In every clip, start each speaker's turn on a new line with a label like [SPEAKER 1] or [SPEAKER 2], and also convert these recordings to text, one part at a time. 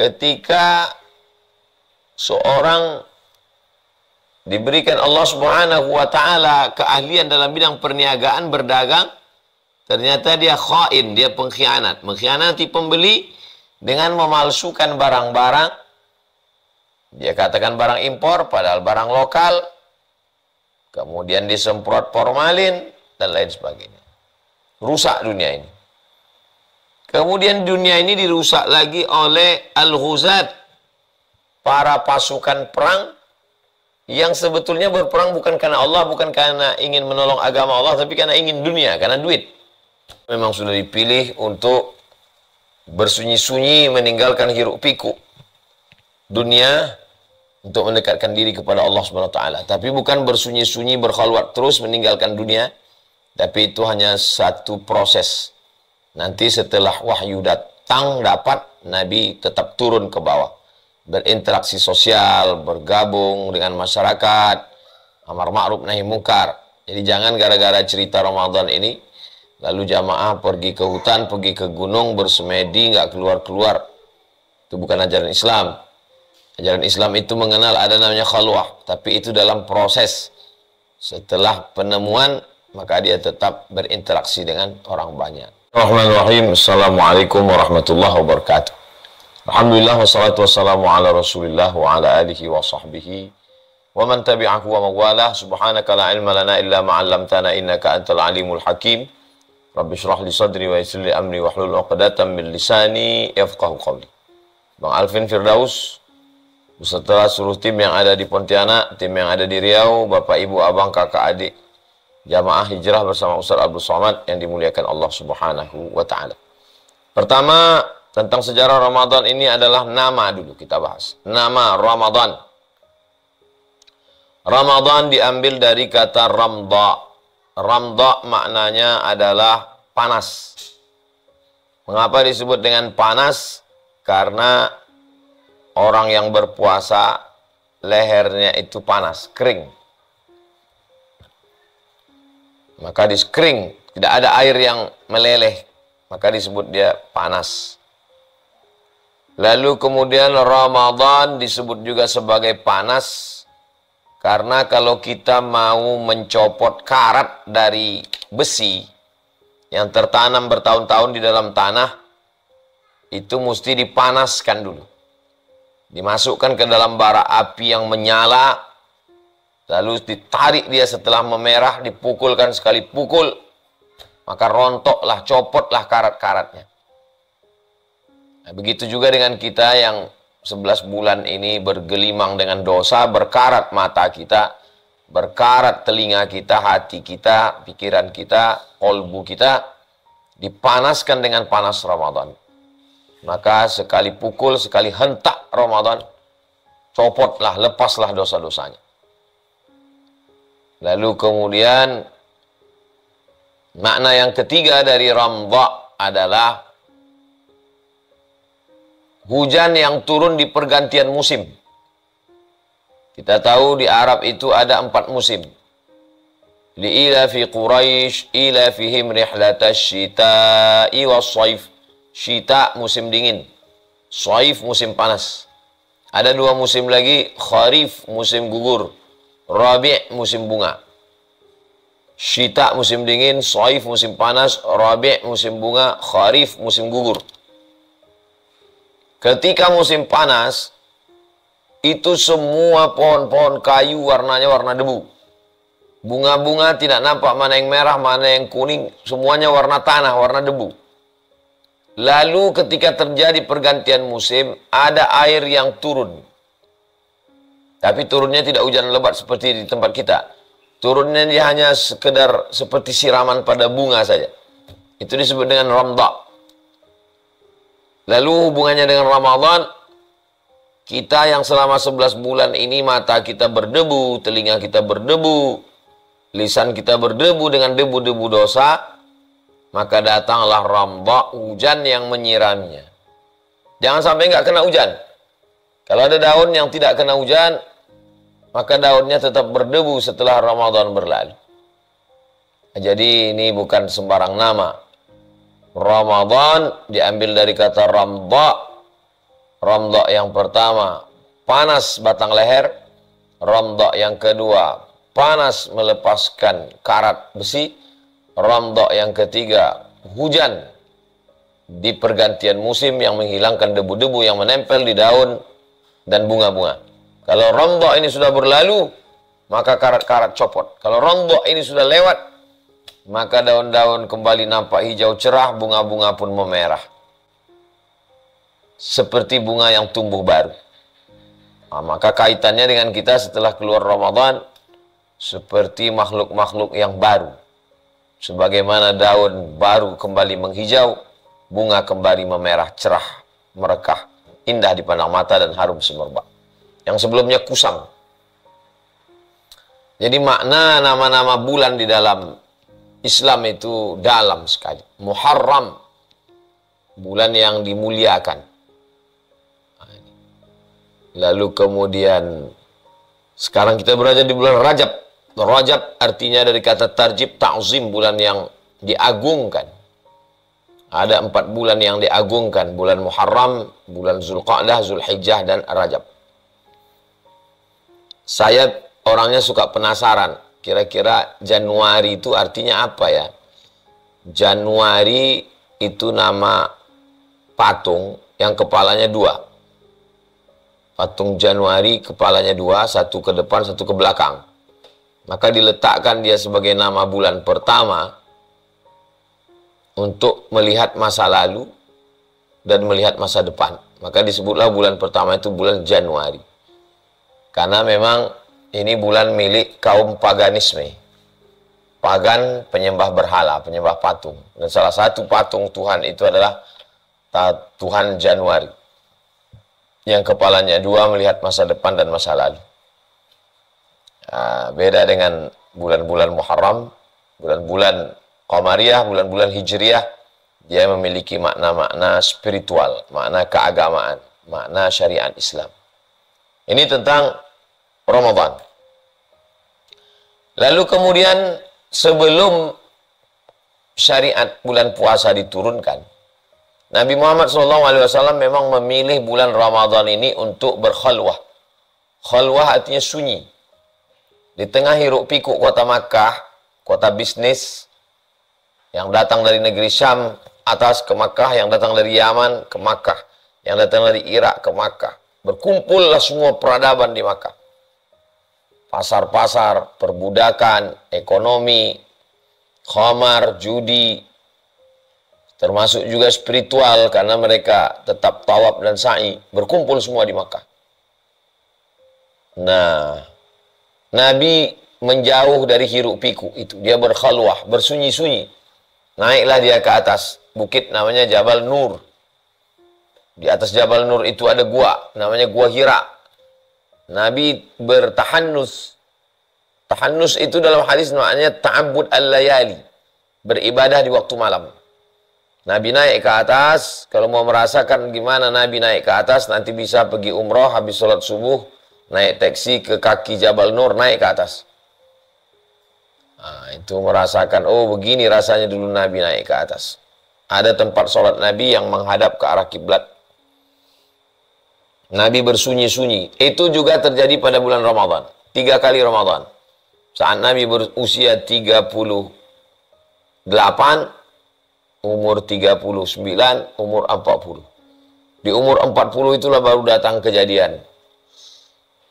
[SPEAKER 1] ketika seorang diberikan Allah Subhanahu wa taala keahlian dalam bidang perniagaan berdagang ternyata dia khain dia pengkhianat mengkhianati pembeli dengan memalsukan barang-barang dia katakan barang impor padahal barang lokal kemudian disemprot formalin dan lain sebagainya rusak dunia ini Kemudian dunia ini dirusak lagi oleh Al-Ghuzat, para pasukan perang yang sebetulnya berperang bukan karena Allah, bukan karena ingin menolong agama Allah, tapi karena ingin dunia, karena duit. Memang sudah dipilih untuk bersunyi-sunyi meninggalkan hiruk pikuk dunia untuk mendekatkan diri kepada Allah Subhanahu taala. Tapi bukan bersunyi-sunyi berkhawatir terus meninggalkan dunia, tapi itu hanya satu proses Nanti setelah wahyu datang dapat Nabi tetap turun ke bawah. Berinteraksi sosial, bergabung dengan masyarakat, amar ma'ruf nahi mungkar. Jadi jangan gara-gara cerita Ramadan ini lalu jamaah pergi ke hutan, pergi ke gunung bersemedi nggak keluar-keluar. Itu bukan ajaran Islam. Ajaran Islam itu mengenal ada namanya khalwah, tapi itu dalam proses. Setelah penemuan, maka dia tetap berinteraksi dengan orang banyak. Bismillahirrahmanirrahim. Assalamualaikum warahmatullahi wabarakatuh. Alhamdulillah wassalatu wassalamu ala rasulillah wa ala alihi wa sahbihi wa man tabi'ahu wa mawalah subhanaka la ilma lana illa ma 'allamtana innaka antal alimul hakim rabbi shrah li sadri wa yassir li amri wa hlul 'uqdatam min lisani yafqahu qawli Bang Alvin Firdaus beserta seluruh tim yang ada di Pontianak, tim yang ada di Riau, Bapak Ibu, Abang, Kakak, Adik, jamaah hijrah bersama Ustaz Abdul Somad yang dimuliakan Allah Subhanahu wa taala. Pertama, tentang sejarah Ramadan ini adalah nama dulu kita bahas. Nama Ramadan. Ramadan diambil dari kata ramda. Ramda maknanya adalah panas. Mengapa disebut dengan panas? Karena orang yang berpuasa lehernya itu panas, kering maka dia kering, tidak ada air yang meleleh, maka disebut dia panas. Lalu kemudian Ramadan disebut juga sebagai panas karena kalau kita mau mencopot karat dari besi yang tertanam bertahun-tahun di dalam tanah itu mesti dipanaskan dulu. Dimasukkan ke dalam bara api yang menyala Lalu ditarik dia setelah memerah, dipukulkan sekali pukul, maka rontoklah, copotlah karat-karatnya. Nah, begitu juga dengan kita yang 11 bulan ini bergelimang dengan dosa, berkarat mata kita, berkarat telinga kita, hati kita, pikiran kita, kolbu kita, dipanaskan dengan panas Ramadan. Maka sekali pukul, sekali hentak Ramadan, copotlah, lepaslah dosa-dosanya. Lalu kemudian makna yang ketiga dari ramdha adalah hujan yang turun di pergantian musim. Kita tahu di Arab itu ada empat musim. fi Quraisy, ilafihim rihlatash syitai was shayf Shita musim dingin, Shayf musim panas. Ada dua musim lagi, kharif musim gugur. Rabi' musim bunga. Syita musim dingin, Soif musim panas, Rabi' musim bunga, Kharif musim gugur. Ketika musim panas, itu semua pohon-pohon kayu warnanya warna debu. Bunga-bunga tidak nampak mana yang merah, mana yang kuning, semuanya warna tanah, warna debu. Lalu ketika terjadi pergantian musim, ada air yang turun. Tapi turunnya tidak hujan lebat seperti di tempat kita. Turunnya dia hanya sekedar seperti siraman pada bunga saja. Itu disebut dengan ramda. Lalu hubungannya dengan Ramadan, kita yang selama 11 bulan ini mata kita berdebu, telinga kita berdebu, lisan kita berdebu dengan debu-debu dosa, maka datanglah ramda hujan yang menyiramnya. Jangan sampai nggak kena hujan. Kalau ada daun yang tidak kena hujan, maka daunnya tetap berdebu setelah Ramadan berlalu. Jadi ini bukan sembarang nama. Ramadan diambil dari kata ramda. Ramda yang pertama, panas batang leher. Ramda yang kedua, panas melepaskan karat besi. Ramda yang ketiga, hujan di pergantian musim yang menghilangkan debu-debu yang menempel di daun dan bunga-bunga. Kalau rondo ini sudah berlalu, maka karat-karat copot. Kalau rondo ini sudah lewat, maka daun-daun kembali nampak hijau cerah, bunga-bunga pun memerah. Seperti bunga yang tumbuh baru. Nah, maka kaitannya dengan kita setelah keluar Ramadan, seperti makhluk-makhluk yang baru. Sebagaimana daun baru kembali menghijau, bunga kembali memerah cerah, merekah, indah di pandang mata dan harum semerbak yang sebelumnya kusam. Jadi makna nama-nama bulan di dalam Islam itu dalam sekali. Muharram, bulan yang dimuliakan. Lalu kemudian sekarang kita berada di bulan Rajab. Rajab artinya dari kata tarjib ta'zim bulan yang diagungkan. Ada empat bulan yang diagungkan, bulan Muharram, bulan Zulqa'dah, Zulhijjah, dan Rajab. Saya orangnya suka penasaran. Kira-kira Januari itu artinya apa ya? Januari itu nama patung yang kepalanya dua. Patung Januari kepalanya dua, satu ke depan, satu ke belakang. Maka diletakkan dia sebagai nama bulan pertama untuk melihat masa lalu dan melihat masa depan. Maka disebutlah bulan pertama itu bulan Januari. Karena memang ini bulan milik kaum paganisme. Pagan penyembah berhala, penyembah patung. Dan salah satu patung Tuhan itu adalah Tuhan Januari. Yang kepalanya dua melihat masa depan dan masa lalu. Nah, beda dengan bulan-bulan Muharram, bulan-bulan Qamariyah bulan-bulan Hijriyah dia memiliki makna-makna spiritual, makna keagamaan, makna syariat Islam. Ini tentang Ramadan. Lalu kemudian sebelum syariat bulan puasa diturunkan, Nabi Muhammad SAW memang memilih bulan Ramadan ini untuk berkhalwah. Khalwah artinya sunyi. Di tengah hiruk pikuk kota Makkah, kota bisnis, yang datang dari negeri Syam atas ke Makkah, yang datang dari Yaman ke Makkah, yang datang dari Irak ke Makkah. Berkumpullah semua peradaban di Makkah. Pasar-pasar, perbudakan, ekonomi, khamar, judi, termasuk juga spiritual karena mereka tetap tawab dan sa'i, berkumpul semua di Makkah. Nah, Nabi menjauh dari hiruk piku itu. Dia berkhaluah, bersunyi-sunyi. Naiklah dia ke atas. Bukit namanya Jabal Nur. Di atas Jabal Nur itu ada gua, namanya Gua Hira. Nabi bertahanus. Tahanus itu dalam hadis maknanya ta'abbud al-layali. Beribadah di waktu malam. Nabi naik ke atas, kalau mau merasakan gimana Nabi naik ke atas, nanti bisa pergi umroh habis sholat subuh, naik taksi ke kaki Jabal Nur, naik ke atas. Nah, itu merasakan, oh begini rasanya dulu Nabi naik ke atas. Ada tempat sholat Nabi yang menghadap ke arah kiblat. Nabi bersunyi-sunyi. Itu juga terjadi pada bulan Ramadan. Tiga kali Ramadan. Saat Nabi berusia 38, umur 39, umur 40. Di umur 40 itulah baru datang kejadian.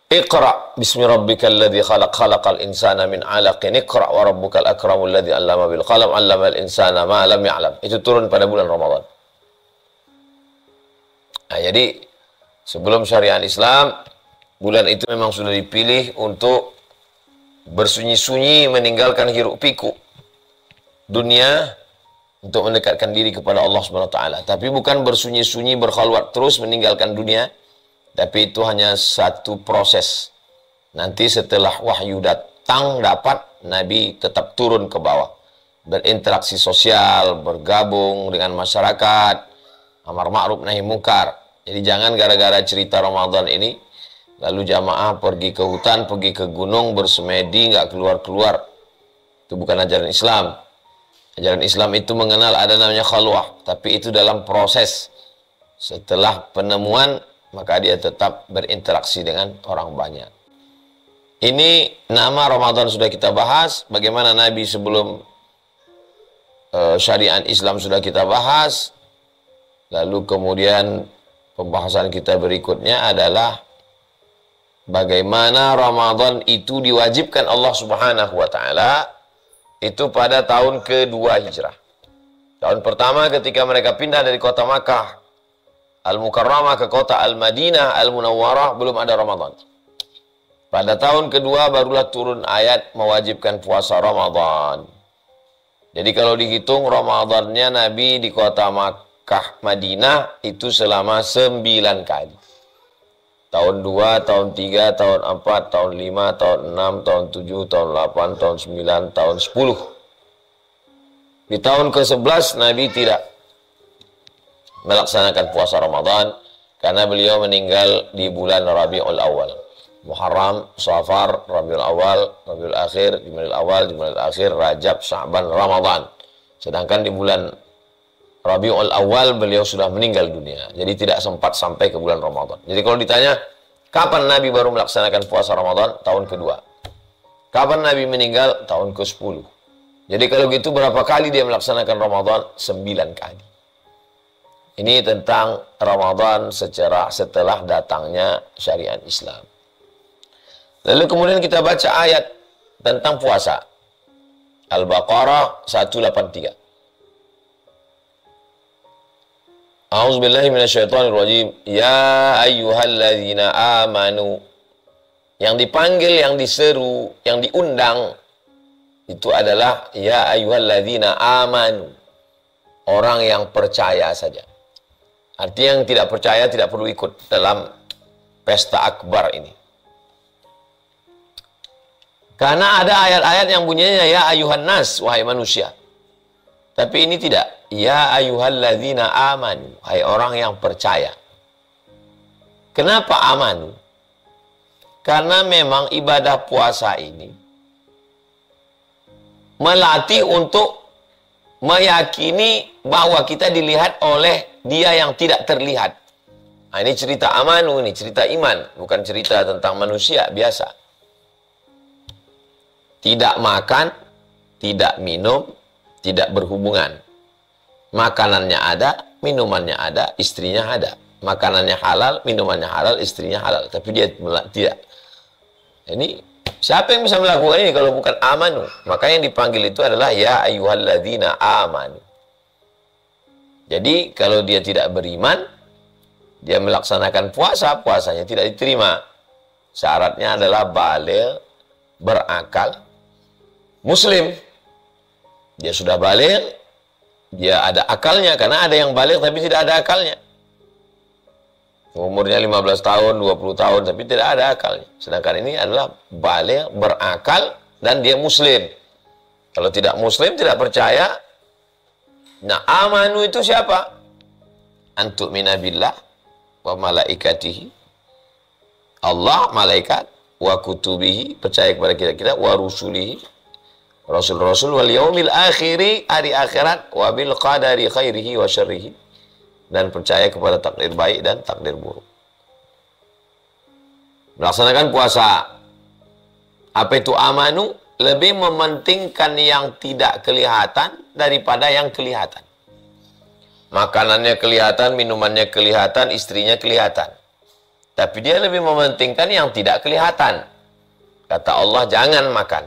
[SPEAKER 1] Iqra bismi rabbikal ladzi khalaq khalaqal insana min 'alaqin iqra wa rabbukal akramul ladzi 'allama bil qalam 'allamal insana ma lam ya'lam. Itu turun pada bulan Ramadan. Nah, jadi Sebelum syariat Islam, bulan itu memang sudah dipilih untuk bersunyi-sunyi meninggalkan hiruk pikuk dunia untuk mendekatkan diri kepada Allah Subhanahu taala. Tapi bukan bersunyi-sunyi berkhalwat terus meninggalkan dunia, tapi itu hanya satu proses. Nanti setelah wahyu datang dapat Nabi tetap turun ke bawah. Berinteraksi sosial, bergabung dengan masyarakat, amar ma'ruf nahi mungkar. Jadi jangan gara-gara cerita Ramadan ini lalu jamaah pergi ke hutan, pergi ke gunung bersemedi nggak keluar-keluar. Itu bukan ajaran Islam. Ajaran Islam itu mengenal ada namanya khalwah, tapi itu dalam proses. Setelah penemuan maka dia tetap berinteraksi dengan orang banyak. Ini nama Ramadan sudah kita bahas, bagaimana Nabi sebelum uh, syariat Islam sudah kita bahas, lalu kemudian Pembahasan kita berikutnya adalah bagaimana Ramadan itu diwajibkan Allah Subhanahu wa taala itu pada tahun kedua Hijrah. Tahun pertama ketika mereka pindah dari kota Makkah Al-Mukarramah ke kota Al-Madinah Al-Munawwarah belum ada Ramadan. Pada tahun kedua barulah turun ayat mewajibkan puasa Ramadan. Jadi kalau dihitung Ramadannya Nabi di kota Makkah Mekah Madinah itu selama sembilan kali. Tahun 2, tahun 3, tahun 4, tahun 5, tahun 6, tahun 7, tahun 8, tahun 9, tahun 10. Di tahun ke-11 Nabi tidak melaksanakan puasa Ramadan karena beliau meninggal di bulan Rabiul Awal. Muharram, Safar, Rabiul Awal, Rabiul Akhir, Jumadil Awal, Jumadil Akhir, Rajab, Sa'ban, Ramadan. Sedangkan di bulan Rabiul Awal beliau sudah meninggal dunia. Jadi tidak sempat sampai ke bulan Ramadan. Jadi kalau ditanya, kapan Nabi baru melaksanakan puasa Ramadan? Tahun kedua. Kapan Nabi meninggal? Tahun ke-10. Jadi kalau gitu berapa kali dia melaksanakan Ramadan? Sembilan kali. Ini tentang Ramadan secara setelah datangnya syariat Islam. Lalu kemudian kita baca ayat tentang puasa. Al-Baqarah 183. أعوذ rajim Ya ayyuhalladzina amanu Yang dipanggil, yang diseru, yang diundang Itu adalah Ya ayyuhalladzina amanu Orang yang percaya saja Artinya yang tidak percaya tidak perlu ikut dalam pesta akbar ini Karena ada ayat-ayat yang bunyinya Ya ayuhan nas, wahai manusia Tapi ini tidak Ya ayuhalladzina amanu, hai orang yang percaya. Kenapa amanu? Karena memang ibadah puasa ini melatih untuk meyakini bahwa kita dilihat oleh dia yang tidak terlihat. Nah, ini cerita amanu, ini cerita iman, bukan cerita tentang manusia biasa. Tidak makan, tidak minum, tidak berhubungan makanannya ada, minumannya ada, istrinya ada. Makanannya halal, minumannya halal, istrinya halal. Tapi dia tidak. Ini siapa yang bisa melakukan ini kalau bukan amanu? Maka yang dipanggil itu adalah ya ayuhalladzina aman. Jadi kalau dia tidak beriman, dia melaksanakan puasa, puasanya tidak diterima. Syaratnya adalah balil, berakal, muslim. Dia sudah balik, dia ya, ada akalnya karena ada yang balik tapi tidak ada akalnya umurnya 15 tahun 20 tahun tapi tidak ada akalnya sedangkan ini adalah balik berakal dan dia muslim kalau tidak muslim tidak percaya nah amanu itu siapa antuk minabillah wa malaikatihi Allah malaikat wa kutubihi percaya kepada kita kita wa rusulihi Rasul-rasul wal yaumil akhiri hari akhirat wabil qadari khairihi wa syarrihi dan percaya kepada takdir baik dan takdir buruk. Melaksanakan puasa apa itu amanu lebih mementingkan yang tidak kelihatan daripada yang kelihatan. Makanannya kelihatan, minumannya kelihatan, istrinya kelihatan. Tapi dia lebih mementingkan yang tidak kelihatan. Kata Allah, jangan makan.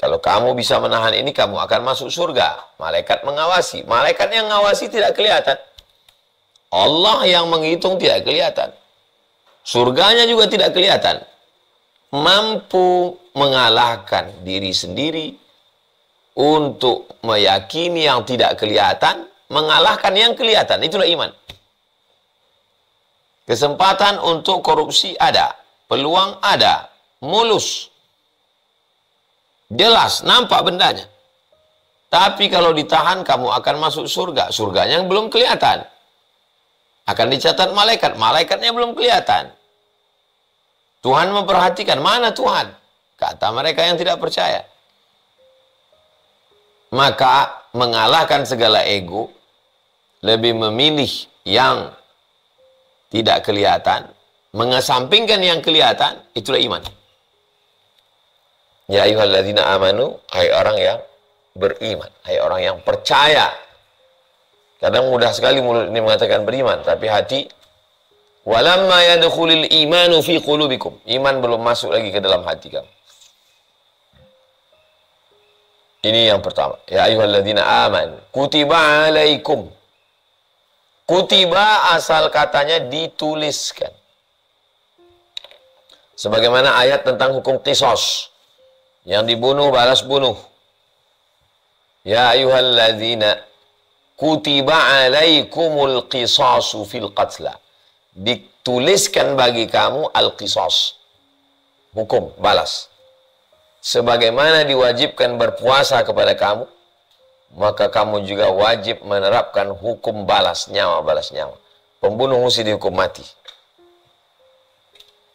[SPEAKER 1] Kalau kamu bisa menahan ini, kamu akan masuk surga. Malaikat mengawasi. Malaikat yang mengawasi tidak kelihatan. Allah yang menghitung tidak kelihatan. Surganya juga tidak kelihatan. Mampu mengalahkan diri sendiri untuk meyakini yang tidak kelihatan, mengalahkan yang kelihatan. Itulah iman. Kesempatan untuk korupsi ada, peluang ada, mulus, Jelas, nampak bendanya. Tapi kalau ditahan kamu akan masuk surga. Surganya yang belum kelihatan. Akan dicatat malaikat. Malaikatnya belum kelihatan. Tuhan memperhatikan. Mana Tuhan? Kata mereka yang tidak percaya. Maka mengalahkan segala ego. Lebih memilih yang tidak kelihatan. Mengesampingkan yang kelihatan. Itulah iman. Ya ayyuhalladzina amanu, hai orang yang beriman, hai orang yang percaya. Kadang mudah sekali mulut ini mengatakan beriman, tapi hati walamma yadkhulul imanu fi qulubikum. Iman belum masuk lagi ke dalam hati kamu. Ini yang pertama. Ya ayyuhalladzina aman. Kutiba alaikum. Kutiba asal katanya dituliskan. Sebagaimana ayat tentang hukum kisos yang dibunuh balas bunuh. Ya ayuhalladzina kutiba alaikumul qisasu fil qatla. Dituliskan bagi kamu al-qisas. Hukum, balas. Sebagaimana diwajibkan berpuasa kepada kamu, maka kamu juga wajib menerapkan hukum balas nyawa, balas nyawa. Pembunuh mesti dihukum mati.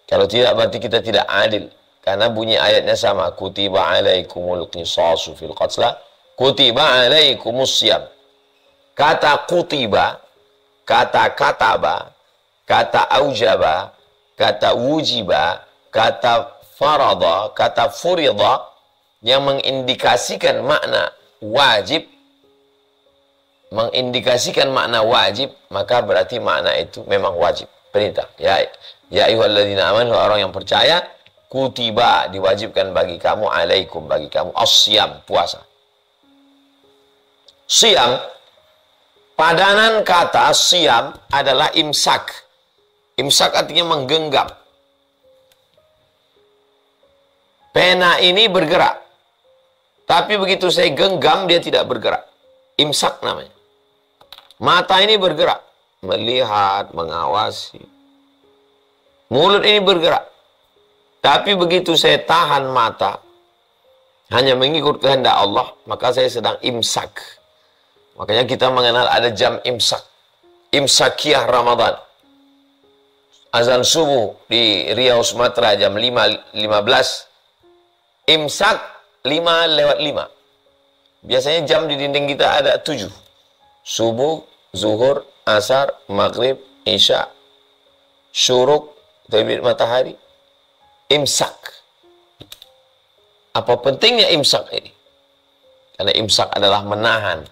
[SPEAKER 1] Kalau tidak berarti kita tidak adil. Karena bunyi ayatnya sama. Kutiba alaikumul qisasu fil qatla. Kutiba alaikumus siyam. Kata kutiba, kata kataba, kata aujaba, kata wujiba, kata farada, kata furida yang mengindikasikan makna wajib mengindikasikan makna wajib maka berarti makna itu memang wajib perintah ya ya amanu orang yang percaya kutiba diwajibkan bagi kamu alaikum bagi kamu asyam puasa siam padanan kata siam adalah imsak imsak artinya menggenggam pena ini bergerak tapi begitu saya genggam dia tidak bergerak imsak namanya mata ini bergerak melihat mengawasi mulut ini bergerak tapi begitu saya tahan mata, hanya mengikut kehendak Allah, maka saya sedang imsak. Makanya kita mengenal ada jam imsak. Imsakiyah Ramadan. Azan subuh di Riau, Sumatera jam 5.15. Imsak 5 lewat 5. Biasanya jam di dinding kita ada 7. Subuh, zuhur, asar, maghrib, isya, syuruk, terbit matahari, imsak. Apa pentingnya imsak ini? Karena imsak adalah menahan.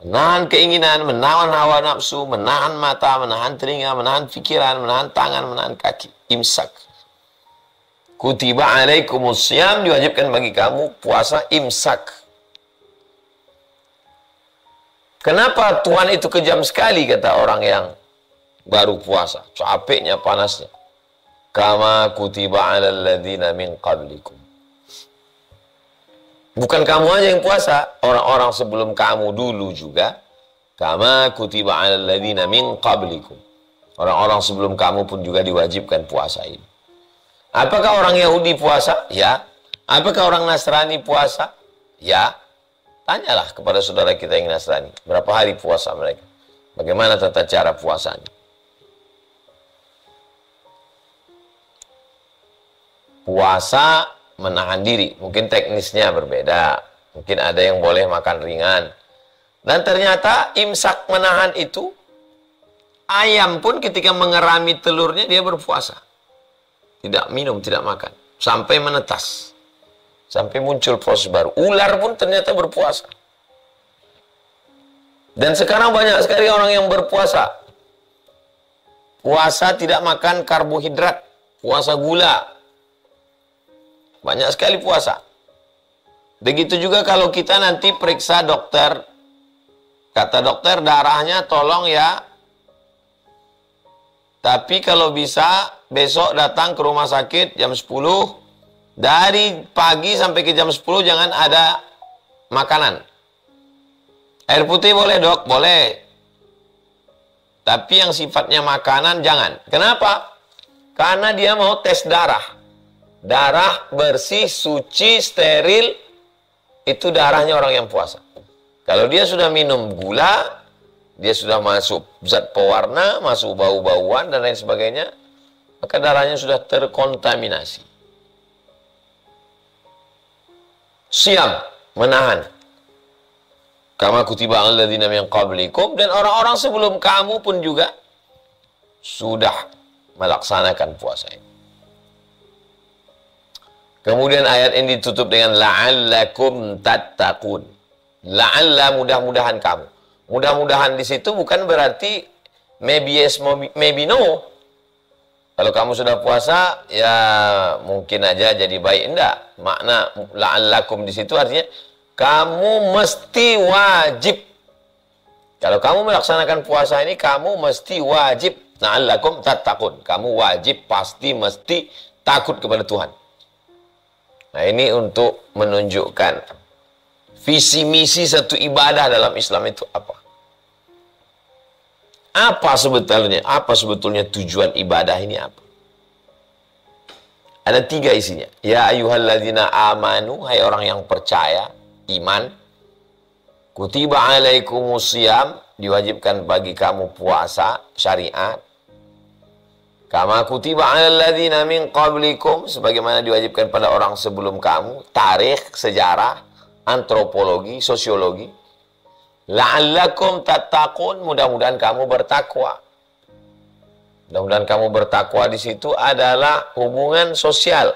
[SPEAKER 1] Menahan keinginan, menahan hawa nafsu, menahan mata, menahan telinga, menahan pikiran, menahan tangan, menahan kaki. Imsak. Kutiba alaikumus diwajibkan bagi kamu puasa imsak. Kenapa Tuhan itu kejam sekali kata orang yang baru puasa? Capeknya, panasnya. Kama kutiba ala alladzina min qablikum. Bukan kamu aja yang puasa, orang-orang sebelum kamu dulu juga. Kama kutiba ala ladhina min qablikum. Orang-orang sebelum kamu pun juga diwajibkan puasa ini. Apakah orang Yahudi puasa? Ya. Apakah orang Nasrani puasa? Ya. Tanyalah kepada saudara kita yang Nasrani. Berapa hari puasa mereka? Bagaimana tata cara puasanya? puasa menahan diri. Mungkin teknisnya berbeda. Mungkin ada yang boleh makan ringan. Dan ternyata imsak menahan itu, ayam pun ketika mengerami telurnya dia berpuasa. Tidak minum, tidak makan. Sampai menetas. Sampai muncul proses baru. Ular pun ternyata berpuasa. Dan sekarang banyak sekali orang yang berpuasa. Puasa tidak makan karbohidrat, puasa gula, banyak sekali puasa. Begitu juga kalau kita nanti periksa dokter. Kata dokter darahnya tolong ya. Tapi kalau bisa besok datang ke rumah sakit jam 10. Dari pagi sampai ke jam 10 jangan ada makanan. Air putih boleh dok, boleh. Tapi yang sifatnya makanan jangan. Kenapa? Karena dia mau tes darah. Darah bersih, suci, steril, itu darahnya orang yang puasa. Kalau dia sudah minum gula, dia sudah masuk zat pewarna, masuk bau-bauan, dan lain sebagainya, maka darahnya sudah terkontaminasi. Siam, menahan. Kama kutiba alladzina min qablikum dan orang-orang sebelum kamu pun juga sudah melaksanakan puasa ini. Kemudian ayat ini ditutup dengan la'allakum tattaqun. La'alla mudah-mudahan kamu. Mudah-mudahan di situ bukan berarti maybe yes, maybe no. Kalau kamu sudah puasa, ya mungkin aja jadi baik. Enggak. Makna la'allakum di situ artinya kamu mesti wajib. Kalau kamu melaksanakan puasa ini, kamu mesti wajib. La'allakum tattaqun. Kamu wajib, pasti, mesti takut kepada Tuhan. Nah ini untuk menunjukkan visi misi satu ibadah dalam Islam itu apa? Apa sebetulnya? Apa sebetulnya tujuan ibadah ini apa? Ada tiga isinya. Ya ayuhalladzina amanu, hai orang yang percaya, iman. Kutiba alaikumusiyam, diwajibkan bagi kamu puasa, syariat Kama kutiba alladzina min qablikum sebagaimana diwajibkan pada orang sebelum kamu, tarikh, sejarah, antropologi, sosiologi. La'allakum tattaqun, mudah-mudahan kamu bertakwa. Mudah-mudahan kamu bertakwa di situ adalah hubungan sosial.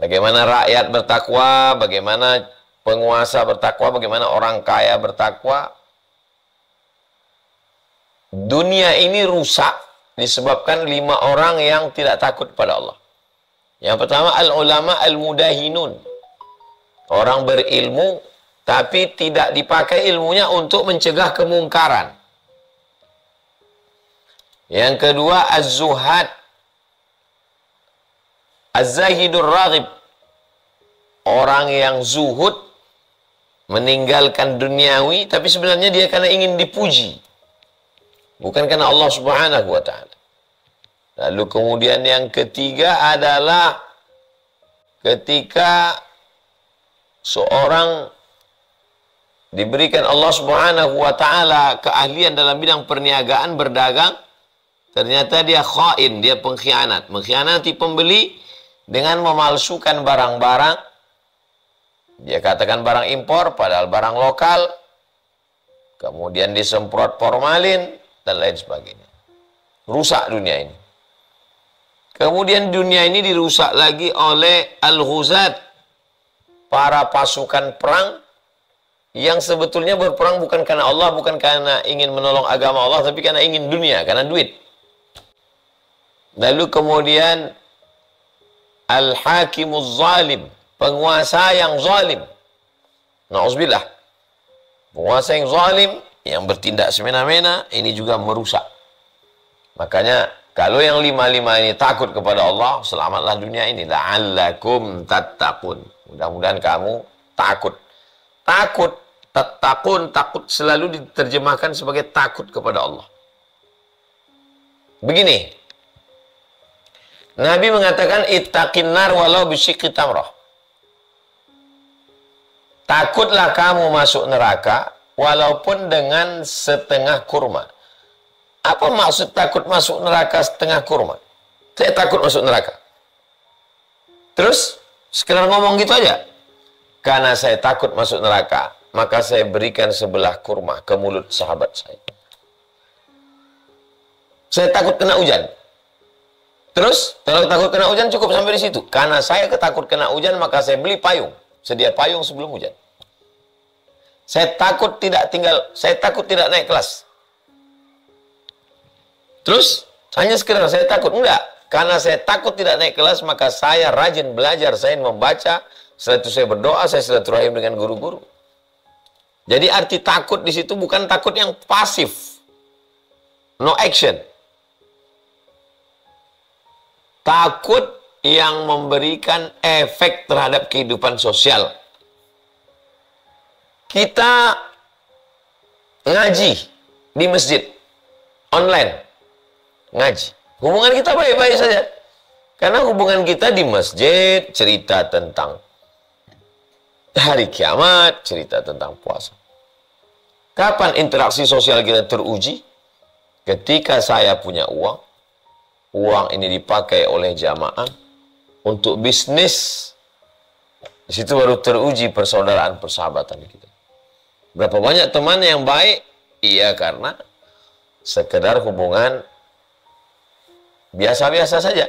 [SPEAKER 1] Bagaimana rakyat bertakwa, bagaimana penguasa bertakwa, bagaimana orang kaya bertakwa. Dunia ini rusak disebabkan lima orang yang tidak takut pada Allah. Yang pertama al-ulama al-mudahinun. Orang berilmu tapi tidak dipakai ilmunya untuk mencegah kemungkaran. Yang kedua az-zuhad. Az-zahidur ragib Orang yang zuhud meninggalkan duniawi tapi sebenarnya dia karena ingin dipuji. Bukan karena Allah Subhanahu wa taala. Lalu kemudian yang ketiga adalah ketika seorang diberikan Allah Subhanahu wa taala keahlian dalam bidang perniagaan berdagang, ternyata dia khain, dia pengkhianat, mengkhianati pembeli dengan memalsukan barang-barang. Dia katakan barang impor padahal barang lokal. Kemudian disemprot formalin, dan lain sebagainya. Rusak dunia ini. Kemudian dunia ini dirusak lagi oleh Al-Ghuzat, para pasukan perang yang sebetulnya berperang bukan karena Allah, bukan karena ingin menolong agama Allah, tapi karena ingin dunia, karena duit. Lalu kemudian Al-Hakimuz Zalim, penguasa yang zalim. Nauzubillah. Penguasa yang zalim yang bertindak semena-mena ini juga merusak. Makanya kalau yang lima-lima ini takut kepada Allah, selamatlah dunia ini. La'allakum tattaqun. Mudah-mudahan kamu takut. Takut, tattaqun, takut selalu diterjemahkan sebagai takut kepada Allah. Begini. Nabi mengatakan ittaqin nar walau bisyikri tamrah. Takutlah kamu masuk neraka walaupun dengan setengah kurma. Apa maksud takut masuk neraka setengah kurma? Saya takut masuk neraka. Terus sekedar ngomong gitu aja. Karena saya takut masuk neraka, maka saya berikan sebelah kurma ke mulut sahabat saya. Saya takut kena hujan. Terus, kalau takut kena hujan cukup sampai di situ. Karena saya ketakut kena hujan, maka saya beli payung. Sedia payung sebelum hujan. Saya takut tidak tinggal, saya takut tidak naik kelas. Terus hanya sekedar saya takut enggak? Karena saya takut tidak naik kelas maka saya rajin belajar, saya membaca, setelah itu saya berdoa, saya silaturahim dengan guru-guru. Jadi arti takut di situ bukan takut yang pasif. No action. Takut yang memberikan efek terhadap kehidupan sosial kita ngaji di masjid online ngaji hubungan kita baik-baik saja karena hubungan kita di masjid cerita tentang hari kiamat cerita tentang puasa kapan interaksi sosial kita teruji ketika saya punya uang uang ini dipakai oleh jamaah untuk bisnis di situ baru teruji persaudaraan persahabatan kita Berapa banyak teman yang baik? Iya karena sekedar hubungan biasa-biasa saja.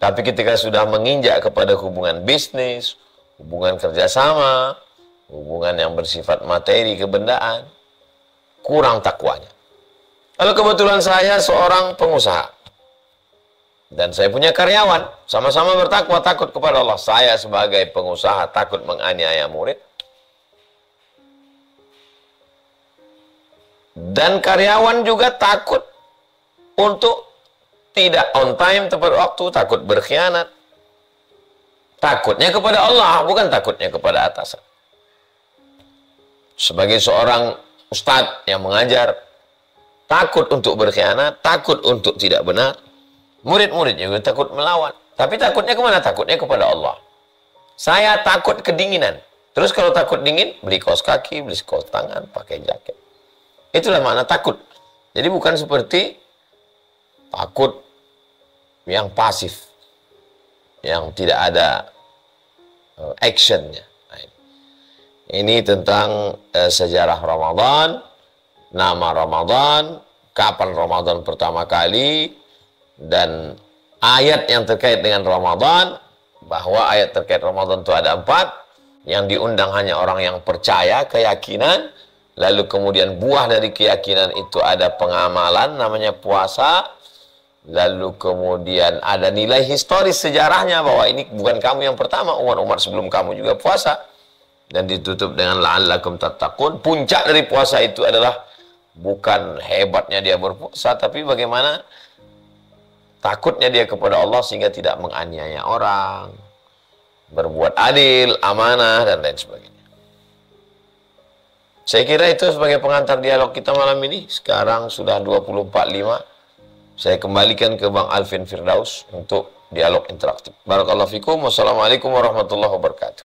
[SPEAKER 1] Tapi ketika sudah menginjak kepada hubungan bisnis, hubungan kerjasama, hubungan yang bersifat materi kebendaan, kurang takwanya. Lalu kebetulan saya seorang pengusaha. Dan saya punya karyawan, sama-sama bertakwa, takut kepada Allah. Saya sebagai pengusaha takut menganiaya murid. Dan karyawan juga takut untuk tidak on time tepat waktu, takut berkhianat. Takutnya kepada Allah, bukan takutnya kepada atasan. Sebagai seorang ustadz yang mengajar, takut untuk berkhianat, takut untuk tidak benar. Murid-muridnya juga takut melawan. Tapi takutnya kemana? Takutnya kepada Allah. Saya takut kedinginan. Terus kalau takut dingin, beli kaos kaki, beli kaos tangan, pakai jaket. Itulah makna takut. Jadi bukan seperti takut yang pasif, yang tidak ada eh, actionnya. Ini tentang eh, sejarah Ramadan, nama Ramadan, kapan Ramadan pertama kali, dan ayat yang terkait dengan Ramadan, bahwa ayat terkait Ramadan itu ada empat, yang diundang hanya orang yang percaya, keyakinan, Lalu kemudian buah dari keyakinan itu ada pengamalan namanya puasa. Lalu kemudian ada nilai historis sejarahnya bahwa ini bukan kamu yang pertama, umar-umar sebelum kamu juga puasa. Dan ditutup dengan la'allakum tatakun. Puncak dari puasa itu adalah bukan hebatnya dia berpuasa, tapi bagaimana takutnya dia kepada Allah sehingga tidak menganiaya orang, berbuat adil, amanah, dan lain sebagainya. Saya kira itu sebagai pengantar dialog kita malam ini. Sekarang sudah 24:05. Saya kembalikan ke Bang Alvin Firdaus untuk dialog interaktif. Barakallahu fikum. Wassalamualaikum warahmatullahi wabarakatuh.